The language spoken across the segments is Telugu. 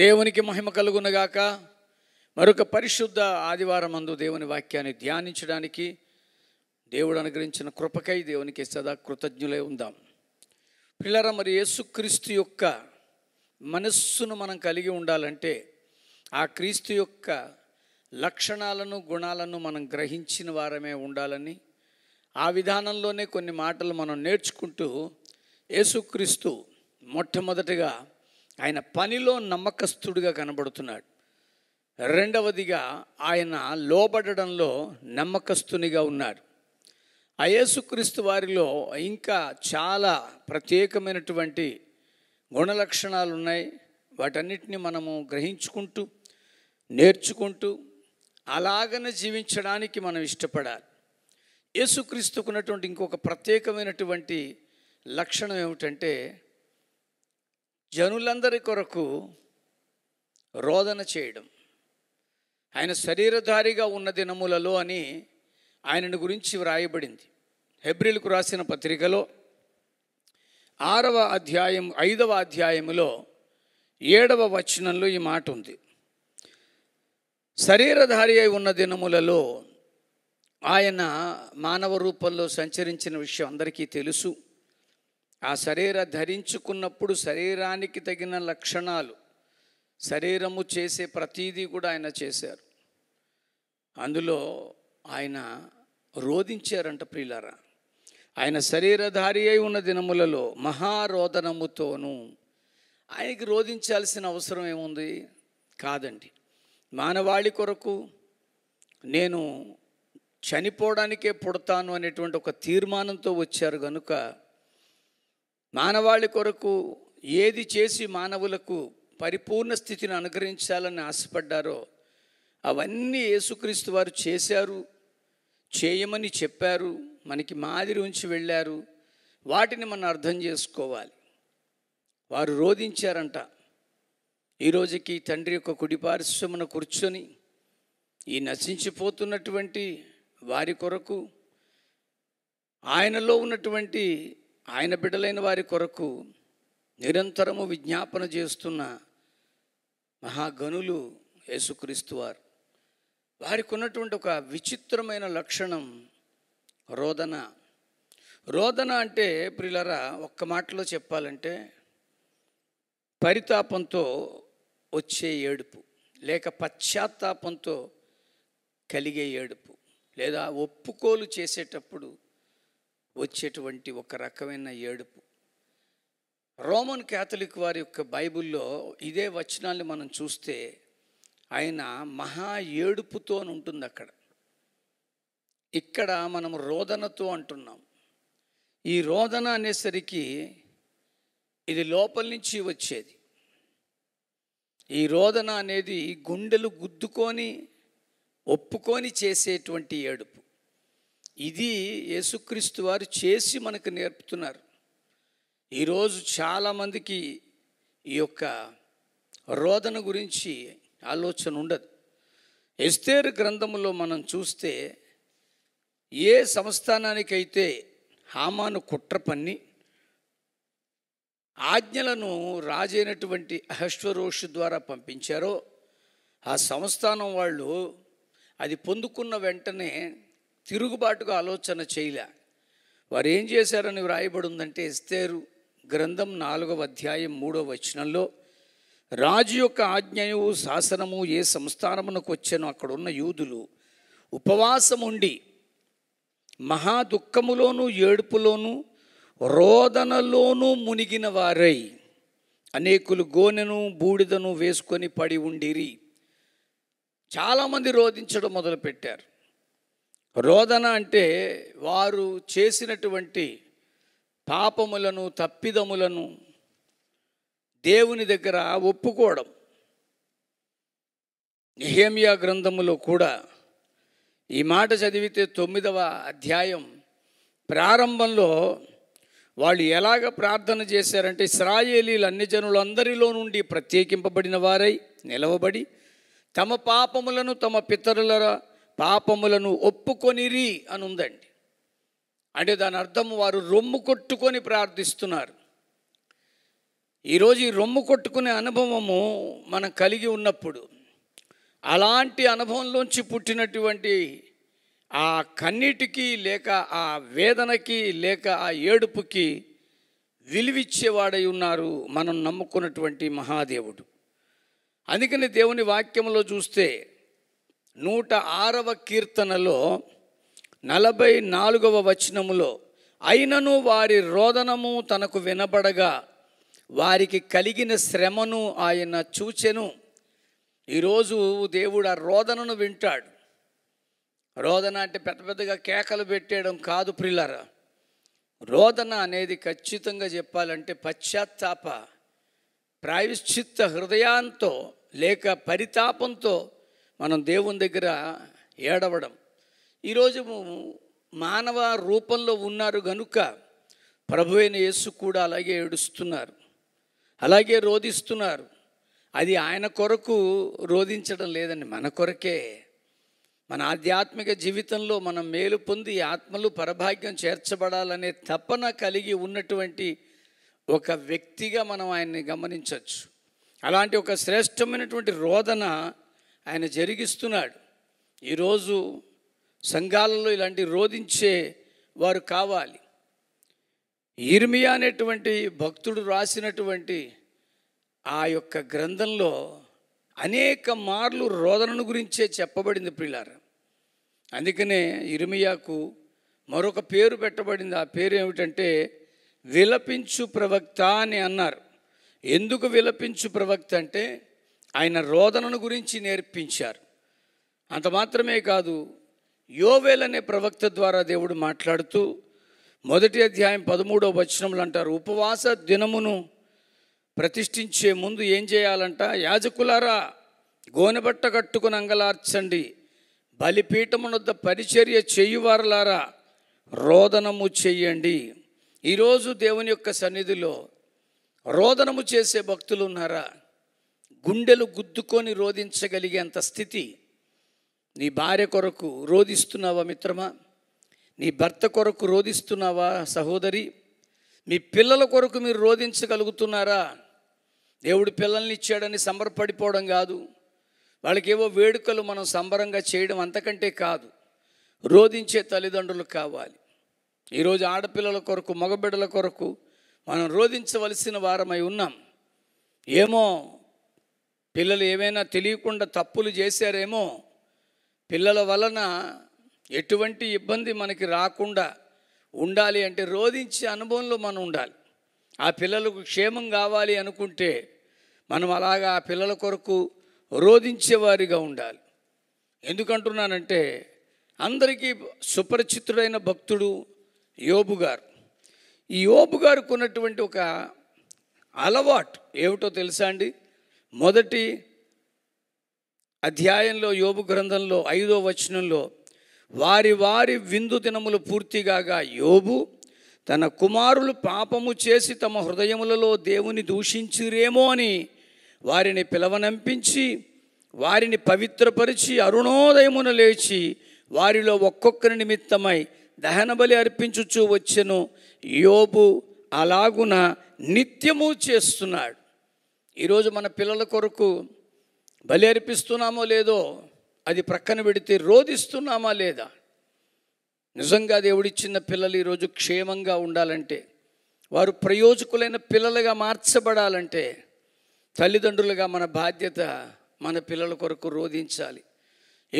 దేవునికి మహిమ కలుగునగాక మరొక పరిశుద్ధ ఆదివారం అందు దేవుని వాక్యాన్ని ధ్యానించడానికి దేవుడు అనుగ్రహించిన కృపకై దేవునికి సదా కృతజ్ఞులై ఉందాం పిల్లర మరి యేసుక్రీస్తు యొక్క మనస్సును మనం కలిగి ఉండాలంటే ఆ క్రీస్తు యొక్క లక్షణాలను గుణాలను మనం గ్రహించిన వారమే ఉండాలని ఆ విధానంలోనే కొన్ని మాటలు మనం నేర్చుకుంటూ యేసుక్రీస్తు మొట్టమొదటిగా ఆయన పనిలో నమ్మకస్తుడిగా కనబడుతున్నాడు రెండవదిగా ఆయన లోబడడంలో నమ్మకస్తునిగా ఉన్నాడు అయేసుక్రీస్తు వారిలో ఇంకా చాలా ప్రత్యేకమైనటువంటి గుణలక్షణాలు ఉన్నాయి వాటన్నిటిని మనము గ్రహించుకుంటూ నేర్చుకుంటూ అలాగనే జీవించడానికి మనం ఇష్టపడాలి యేసుక్రీస్తుకున్నటువంటి ఇంకొక ప్రత్యేకమైనటువంటి లక్షణం ఏమిటంటే జనులందరి కొరకు రోదన చేయడం ఆయన శరీరధారిగా ఉన్న దినములలో అని ఆయనను గురించి వ్రాయబడింది హెబ్రిల్కు రాసిన పత్రికలో ఆరవ అధ్యాయం ఐదవ అధ్యాయములో ఏడవ వచనంలో ఈ మాట ఉంది శరీరధారి అయి ఉన్న దినములలో ఆయన మానవ రూపంలో సంచరించిన విషయం అందరికీ తెలుసు ఆ శరీర ధరించుకున్నప్పుడు శరీరానికి తగిన లక్షణాలు శరీరము చేసే ప్రతీదీ కూడా ఆయన చేశారు అందులో ఆయన రోధించారంట ప్రియులారా ఆయన శరీరధారి అయి ఉన్న దినములలో మహారోదనముతోనూ ఆయనకి రోధించాల్సిన అవసరం ఏముంది కాదండి మానవాళి కొరకు నేను చనిపోవడానికే పుడతాను అనేటువంటి ఒక తీర్మానంతో వచ్చారు కనుక మానవాళి కొరకు ఏది చేసి మానవులకు పరిపూర్ణ స్థితిని అనుగ్రహించాలని ఆశపడ్డారో అవన్నీ యేసుక్రీస్తు వారు చేశారు చేయమని చెప్పారు మనకి మాదిరి ఉంచి వెళ్ళారు వాటిని మనం అర్థం చేసుకోవాలి వారు రోధించారంట ఈరోజుకి తండ్రి యొక్క కుడిపారిశ్రమను కూర్చొని ఈ నశించిపోతున్నటువంటి వారి కొరకు ఆయనలో ఉన్నటువంటి ఆయన బిడ్డలైన వారి కొరకు నిరంతరము విజ్ఞాపన చేస్తున్న మహాగనులు యేసుక్రీస్తు వారు వారికి ఉన్నటువంటి ఒక విచిత్రమైన లక్షణం రోదన రోదన అంటే ప్రిలరా ఒక్క మాటలో చెప్పాలంటే పరితాపంతో వచ్చే ఏడుపు లేక పశ్చాత్తాపంతో కలిగే ఏడుపు లేదా ఒప్పుకోలు చేసేటప్పుడు వచ్చేటువంటి ఒక రకమైన ఏడుపు రోమన్ క్యాథలిక్ వారి యొక్క బైబిల్లో ఇదే వచనాన్ని మనం చూస్తే ఆయన మహా ఏడుపుతో ఉంటుంది అక్కడ ఇక్కడ మనం రోదనతో అంటున్నాం ఈ రోదన అనేసరికి ఇది లోపల నుంచి వచ్చేది ఈ రోదన అనేది గుండెలు గుద్దుకొని ఒప్పుకొని చేసేటువంటి ఏడుపు ఇది యేసుక్రీస్తు వారు చేసి మనకు నేర్పుతున్నారు ఈరోజు చాలామందికి ఈ యొక్క రోదన గురించి ఆలోచన ఉండదు ఎస్తేరు గ్రంథంలో మనం చూస్తే ఏ సంస్థానానికైతే హామాను కుట్ర పన్ని ఆజ్ఞలను రాజైనటువంటి అహశ్వరోషు ద్వారా పంపించారో ఆ సంస్థానం వాళ్ళు అది పొందుకున్న వెంటనే తిరుగుబాటుగా ఆలోచన చేయలే వారు ఏం చేశారని వ్రాయబడి ఉందంటే ఇస్తేరు గ్రంథం నాలుగవ అధ్యాయం మూడవ వచనంలో రాజు యొక్క ఆజ్ఞయు శాసనము ఏ సంస్థానమునకు వచ్చానో అక్కడున్న యూదులు ఉపవాసముండి ఉండి దుఃఖములోను ఏడుపులోను రోదనలోనూ మునిగిన వారై అనేకులు గోనెను బూడిదను వేసుకొని పడి ఉండిరి చాలామంది రోధించడం మొదలుపెట్టారు రోదన అంటే వారు చేసినటువంటి పాపములను తప్పిదములను దేవుని దగ్గర ఒప్పుకోవడం నిహేమియా గ్రంథములో కూడా ఈ మాట చదివితే తొమ్మిదవ అధ్యాయం ప్రారంభంలో వాళ్ళు ఎలాగ ప్రార్థన చేశారంటే ఇస్రాయేలీలు అన్ని జనులందరిలో నుండి ప్రత్యేకింపబడిన వారై నిలవబడి తమ పాపములను తమ పితరుల పాపములను ఒప్పుకొనిరి అని ఉందండి అంటే దాని అర్థం వారు రొమ్ము కొట్టుకొని ప్రార్థిస్తున్నారు ఈరోజు ఈ రొమ్ము కొట్టుకునే అనుభవము మనం కలిగి ఉన్నప్పుడు అలాంటి అనుభవంలోంచి పుట్టినటువంటి ఆ కన్నీటికి లేక ఆ వేదనకి లేక ఆ ఏడుపుకి విలువిచ్చేవాడై ఉన్నారు మనం నమ్ముకున్నటువంటి మహాదేవుడు అందుకని దేవుని వాక్యంలో చూస్తే నూట ఆరవ కీర్తనలో నలభై నాలుగవ వచనములో అయినను వారి రోదనము తనకు వినబడగా వారికి కలిగిన శ్రమను ఆయన చూచెను ఈరోజు దేవుడు ఆ రోదనను వింటాడు రోదన అంటే పెద్ద పెద్దగా కేకలు పెట్టేయడం కాదు ప్రిల్లరా రోదన అనేది ఖచ్చితంగా చెప్పాలంటే పశ్చాత్తాప ప్రాయశ్చిత్త హృదయాంతో లేక పరితాపంతో మనం దేవుని దగ్గర ఏడవడం ఈరోజు మానవ రూపంలో ఉన్నారు కనుక ప్రభు అయిన యేసు కూడా అలాగే ఏడుస్తున్నారు అలాగే రోధిస్తున్నారు అది ఆయన కొరకు రోధించడం లేదండి మన కొరకే మన ఆధ్యాత్మిక జీవితంలో మనం మేలు పొంది ఆత్మలు పరభాగ్యం చేర్చబడాలనే తపన కలిగి ఉన్నటువంటి ఒక వ్యక్తిగా మనం ఆయన్ని గమనించవచ్చు అలాంటి ఒక శ్రేష్టమైనటువంటి రోదన ఆయన జరిగిస్తున్నాడు ఈరోజు సంఘాలలో ఇలాంటి రోధించే వారు కావాలి ఇర్మియా అనేటువంటి భక్తుడు రాసినటువంటి ఆ యొక్క గ్రంథంలో అనేక మార్లు రోదనను గురించే చెప్పబడింది ప్రిలార అందుకనే ఇర్మియాకు మరొక పేరు పెట్టబడింది ఆ పేరు ఏమిటంటే విలపించు ప్రవక్త అని అన్నారు ఎందుకు విలపించు ప్రవక్త అంటే ఆయన రోదనను గురించి నేర్పించారు అంత మాత్రమే కాదు యోవేల్ అనే ప్రవక్త ద్వారా దేవుడు మాట్లాడుతూ మొదటి అధ్యాయం పదమూడవ వచనములు అంటారు ఉపవాస దినమును ప్రతిష్ఠించే ముందు ఏం చేయాలంట యాజకులారా గోనెబట్ట కట్టుకుని అంగలార్చండి బలిపీఠమునొద్ద పరిచర్య చేయువారలారా రోదనము చెయ్యండి ఈరోజు దేవుని యొక్క సన్నిధిలో రోదనము చేసే భక్తులు ఉన్నారా గుండెలు గుద్దుకొని రోధించగలిగేంత స్థితి నీ భార్య కొరకు రోధిస్తున్నావా మిత్రమా నీ భర్త కొరకు రోధిస్తున్నావా సహోదరి మీ పిల్లల కొరకు మీరు రోధించగలుగుతున్నారా దేవుడు పిల్లల్ని ఇచ్చాడని సంబరపడిపోవడం కాదు వాళ్ళకేవో వేడుకలు మనం సంబరంగా చేయడం అంతకంటే కాదు రోధించే తల్లిదండ్రులు కావాలి ఈరోజు ఆడపిల్లల కొరకు మగబిడ్డల కొరకు మనం రోధించవలసిన వారమై ఉన్నాం ఏమో పిల్లలు ఏమైనా తెలియకుండా తప్పులు చేశారేమో పిల్లల వలన ఎటువంటి ఇబ్బంది మనకి రాకుండా ఉండాలి అంటే రోధించే అనుభవంలో మనం ఉండాలి ఆ పిల్లలకు క్షేమం కావాలి అనుకుంటే మనం అలాగా ఆ పిల్లల కొరకు రోధించేవారిగా ఉండాలి ఎందుకంటున్నానంటే అందరికీ సుపరిచితుడైన భక్తుడు యోబు గారు ఈ యోబు గారికి ఉన్నటువంటి ఒక అలవాటు ఏమిటో తెలుసా అండి మొదటి అధ్యాయంలో యోబు గ్రంథంలో ఐదో వచనంలో వారి వారి విందు దినములు పూర్తిగాగా యోబు తన కుమారులు పాపము చేసి తమ హృదయములలో దేవుని దూషించిరేమో అని వారిని పిలవనంపించి వారిని పవిత్రపరిచి అరుణోదయమున లేచి వారిలో ఒక్కొక్కరి నిమిత్తమై దహనబలి అర్పించుచూ వచ్చెను యోబు అలాగున నిత్యము చేస్తున్నాడు ఈరోజు మన పిల్లల కొరకు బలి అర్పిస్తున్నామో లేదో అది ప్రక్కన పెడితే రోధిస్తున్నామా లేదా నిజంగా దేవుడిచ్చిన పిల్లలు ఈరోజు క్షేమంగా ఉండాలంటే వారు ప్రయోజకులైన పిల్లలుగా మార్చబడాలంటే తల్లిదండ్రులుగా మన బాధ్యత మన పిల్లల కొరకు రోధించాలి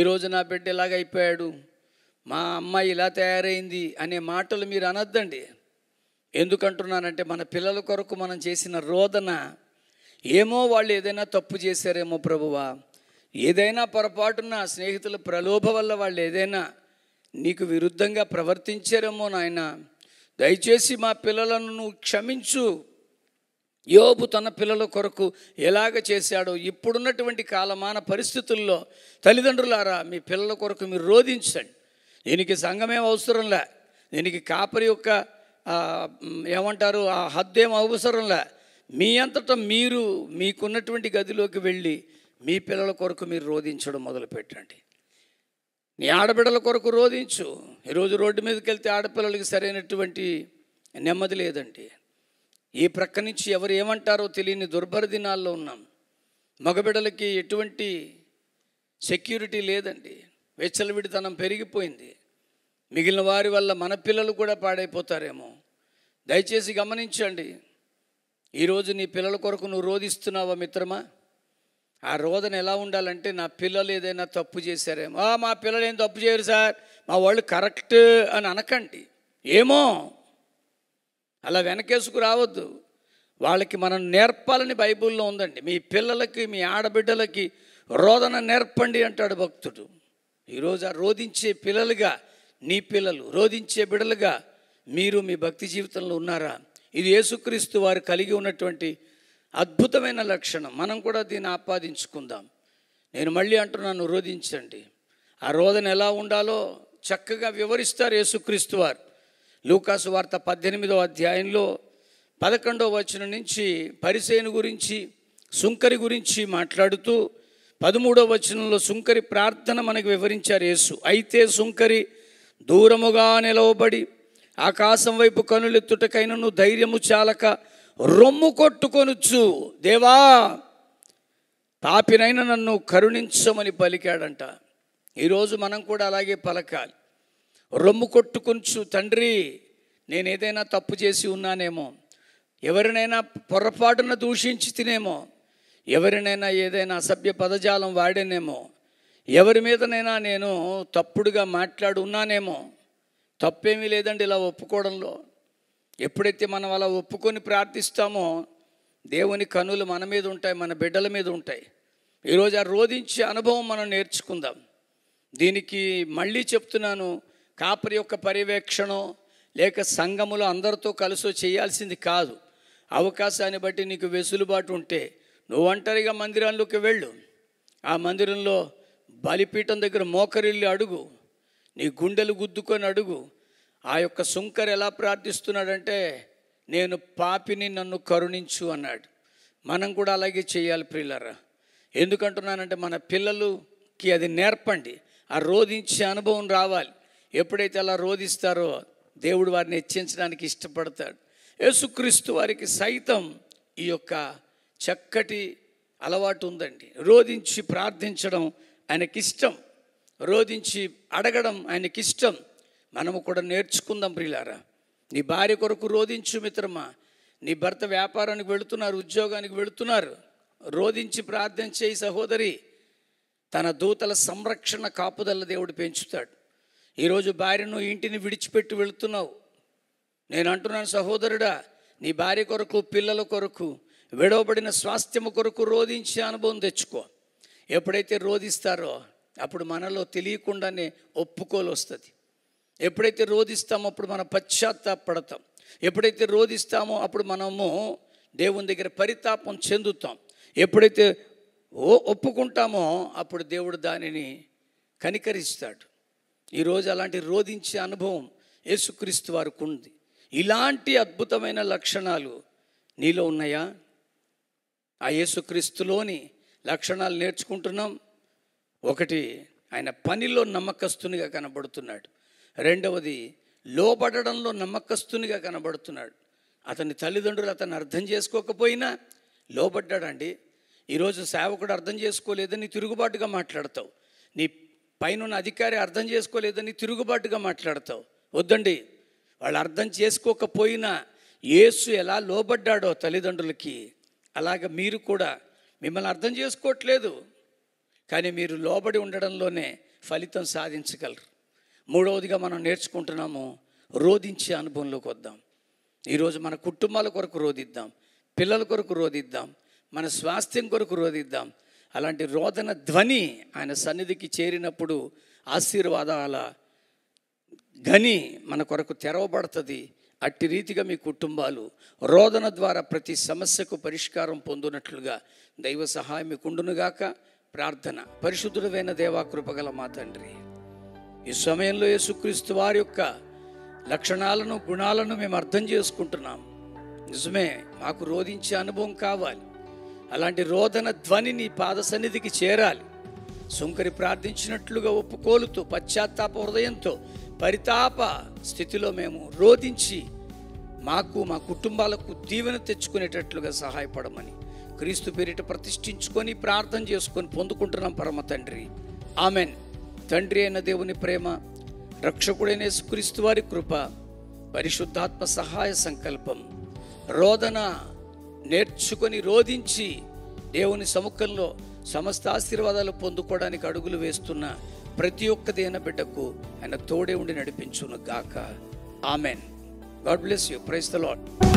ఈరోజు నా బిడ్డ అయిపోయాడు మా అమ్మాయి ఇలా తయారైంది అనే మాటలు మీరు అనొద్దండి ఎందుకంటున్నానంటే మన పిల్లల కొరకు మనం చేసిన రోదన ఏమో వాళ్ళు ఏదైనా తప్పు చేశారేమో ప్రభువా ఏదైనా పొరపాటున స్నేహితుల ప్రలోభ వల్ల వాళ్ళు ఏదైనా నీకు విరుద్ధంగా ప్రవర్తించారేమో నాయన దయచేసి మా పిల్లలను నువ్వు క్షమించు యోబు తన పిల్లల కొరకు ఎలాగ చేశాడో ఇప్పుడున్నటువంటి కాలమాన పరిస్థితుల్లో తల్లిదండ్రులారా మీ పిల్లల కొరకు మీరు రోధించండి దీనికి సంఘమేం అవసరంలే దీనికి కాపరి యొక్క ఏమంటారు ఆ హద్దేం అవసరంలే మీ అంతటా మీరు మీకున్నటువంటి గదిలోకి వెళ్ళి మీ పిల్లల కొరకు మీరు రోధించడం మొదలు పెట్టండి నీ ఆడబిడ్డల కొరకు రోధించు ఈరోజు రోడ్డు మీదకి వెళ్తే ఆడపిల్లలకి సరైనటువంటి నెమ్మది లేదండి ఈ ప్రక్క నుంచి ఎవరు ఏమంటారో తెలియని దుర్భర దినాల్లో ఉన్నాం మగబిడ్డలకి ఎటువంటి సెక్యూరిటీ లేదండి వెచ్చలవిడితనం పెరిగిపోయింది మిగిలిన వారి వల్ల మన పిల్లలు కూడా పాడైపోతారేమో దయచేసి గమనించండి ఈరోజు నీ పిల్లల కొరకు నువ్వు రోధిస్తున్నావా మిత్రమా ఆ రోదన ఎలా ఉండాలంటే నా పిల్లలు ఏదైనా తప్పు చేశారేమో మా పిల్లలు ఏం తప్పు చేయరు సార్ మా వాళ్ళు కరెక్ట్ అని అనకండి ఏమో అలా వెనకేసుకు రావద్దు వాళ్ళకి మనం నేర్పాలని బైబిల్లో ఉందండి మీ పిల్లలకి మీ ఆడబిడ్డలకి రోదన నేర్పండి అంటాడు భక్తుడు ఈరోజు ఆ రోధించే పిల్లలుగా నీ పిల్లలు రోధించే బిడ్డలుగా మీరు మీ భక్తి జీవితంలో ఉన్నారా ఇది యేసుక్రీస్తు వారు కలిగి ఉన్నటువంటి అద్భుతమైన లక్షణం మనం కూడా దీన్ని ఆపాదించుకుందాం నేను మళ్ళీ అంటున్నాను రోధించండి ఆ రోదన ఎలా ఉండాలో చక్కగా వివరిస్తారు యేసుక్రీస్తు వారు లూకాసు వార్త పద్దెనిమిదో అధ్యాయంలో పదకొండో వచనం నుంచి పరిసేను గురించి సుంకరి గురించి మాట్లాడుతూ పదమూడో వచనంలో సుంకరి ప్రార్థన మనకు వివరించారు యేసు అయితే సుంకరి దూరముగా నిలవబడి ఆకాశం వైపు కనులెత్తుటకైనను ధైర్యము చాలక రొమ్ము కొట్టుకొనుచ్చు దేవా పాపినైనా నన్ను కరుణించమని పలికాడంట ఈరోజు మనం కూడా అలాగే పలకాలి రొమ్ము కొట్టుకొనుచు తండ్రి నేను ఏదైనా తప్పు చేసి ఉన్నానేమో ఎవరినైనా పొరపాటున దూషించి తినేమో ఎవరినైనా ఏదైనా అసభ్య పదజాలం వాడేనేమో ఎవరి మీదనైనా నేను తప్పుడుగా మాట్లాడున్నానేమో తప్పేమీ లేదండి ఇలా ఒప్పుకోవడంలో ఎప్పుడైతే మనం అలా ఒప్పుకొని ప్రార్థిస్తామో దేవుని కనులు మన మీద ఉంటాయి మన బిడ్డల మీద ఉంటాయి ఈరోజు ఆ రోధించే అనుభవం మనం నేర్చుకుందాం దీనికి మళ్ళీ చెప్తున్నాను కాపరి యొక్క పర్యవేక్షణ లేక సంఘములో అందరితో కలిసి చేయాల్సింది కాదు అవకాశాన్ని బట్టి నీకు వెసులుబాటు ఉంటే నువ్వు ఒంటరిగా మందిరాల్లోకి వెళ్ళు ఆ మందిరంలో బలిపీఠం దగ్గర మోకరిల్లి అడుగు నీ గుండెలు గుద్దుకొని అడుగు ఆ యొక్క సుంకర్ ఎలా ప్రార్థిస్తున్నాడంటే నేను పాపిని నన్ను కరుణించు అన్నాడు మనం కూడా అలాగే చేయాలి ప్రియులరా ఎందుకంటున్నానంటే మన పిల్లలుకి అది నేర్పండి ఆ రోధించే అనుభవం రావాలి ఎప్పుడైతే అలా రోధిస్తారో దేవుడు వారిని హెచ్చించడానికి ఇష్టపడతాడు యేసుక్రీస్తు వారికి సైతం ఈ యొక్క చక్కటి అలవాటు ఉందండి రోధించి ప్రార్థించడం ఆయనకిష్టం రోధించి అడగడం ఆయనకి ఇష్టం మనము కూడా నేర్చుకుందాం ప్రియులారా నీ భార్య కొరకు రోధించు మిత్రమా నీ భర్త వ్యాపారానికి వెళుతున్నారు ఉద్యోగానికి వెళుతున్నారు రోధించి ప్రార్థన చేయి సహోదరి తన దూతల సంరక్షణ కాపుదల దేవుడు పెంచుతాడు ఈరోజు భార్యను ఇంటిని విడిచిపెట్టి వెళుతున్నావు నేను అంటున్నాను సహోదరుడా నీ భార్య కొరకు పిల్లల కొరకు విడవబడిన స్వాస్థ్యము కొరకు రోధించే అనుభవం తెచ్చుకో ఎప్పుడైతే రోధిస్తారో అప్పుడు మనలో తెలియకుండానే ఒప్పుకోలు వస్తుంది ఎప్పుడైతే రోధిస్తామో అప్పుడు మనం పశ్చాత్తాపడతాం ఎప్పుడైతే రోధిస్తామో అప్పుడు మనము దేవుని దగ్గర పరితాపం చెందుతాం ఎప్పుడైతే ఓ ఒప్పుకుంటామో అప్పుడు దేవుడు దానిని కనికరిస్తాడు ఈరోజు అలాంటి రోధించే అనుభవం యేసుక్రీస్తు వారికి ఉంది ఇలాంటి అద్భుతమైన లక్షణాలు నీలో ఉన్నాయా ఆ యేసుక్రీస్తులోని లక్షణాలు నేర్చుకుంటున్నాం ఒకటి ఆయన పనిలో నమ్మకస్తునిగా కనబడుతున్నాడు రెండవది లోబడడంలో నమ్మకస్తునిగా కనబడుతున్నాడు అతని తల్లిదండ్రులు అతను అర్థం చేసుకోకపోయినా లోబడ్డాడండి ఈరోజు సేవకుడు అర్థం చేసుకోలేదని తిరుగుబాటుగా మాట్లాడతావు నీ పైన అధికారి అర్థం చేసుకోలేదని తిరుగుబాటుగా మాట్లాడతావు వద్దండి వాళ్ళు అర్థం చేసుకోకపోయినా యేసు ఎలా లోబడ్డాడో తల్లిదండ్రులకి అలాగ మీరు కూడా మిమ్మల్ని అర్థం చేసుకోవట్లేదు కానీ మీరు లోబడి ఉండడంలోనే ఫలితం సాధించగలరు మూడవదిగా మనం నేర్చుకుంటున్నాము రోధించే అనుభవంలోకి వద్దాం ఈరోజు మన కుటుంబాల కొరకు రోధిద్దాం పిల్లల కొరకు రోధిద్దాం మన స్వాస్థ్యం కొరకు రోధిద్దాం అలాంటి రోదన ధ్వని ఆయన సన్నిధికి చేరినప్పుడు ఆశీర్వాదాల గని మన కొరకు తెరవబడుతుంది అట్టి రీతిగా మీ కుటుంబాలు రోదన ద్వారా ప్రతి సమస్యకు పరిష్కారం పొందినట్లుగా దైవ సహాయం మీకుండునుగాక ప్రార్థన పరిశుద్ధుడమైన దేవా కృపగల మా తండ్రి ఈ సమయంలో యేసుక్రీస్తు వారి యొక్క లక్షణాలను గుణాలను మేము అర్థం చేసుకుంటున్నాం నిజమే మాకు రోధించే అనుభవం కావాలి అలాంటి రోదన ధ్వని నీ పాద సన్నిధికి చేరాలి సుంకరి ప్రార్థించినట్లుగా ఒప్పుకోలుతూ పశ్చాత్తాప హృదయంతో పరితాప స్థితిలో మేము రోధించి మాకు మా కుటుంబాలకు దీవెన తెచ్చుకునేటట్లుగా సహాయపడమని క్రీస్తు పేరిట ప్రతిష్ఠించుకొని ప్రార్థన చేసుకొని పొందుకుంటున్నాం పరమ తండ్రి ఆమెన్ తండ్రి అయిన దేవుని ప్రేమ రక్షకుడైన క్రీస్తు వారి కృప పరిశుద్ధాత్మ సహాయ సంకల్పం రోదన నేర్చుకొని రోధించి దేవుని సముఖంలో సమస్త ఆశీర్వాదాలు పొందుకోవడానికి అడుగులు వేస్తున్న ప్రతి ఒక్క దేన బిడ్డకు ఆయన తోడే ఉండి నడిపించును గాక amen God bless you praise the lord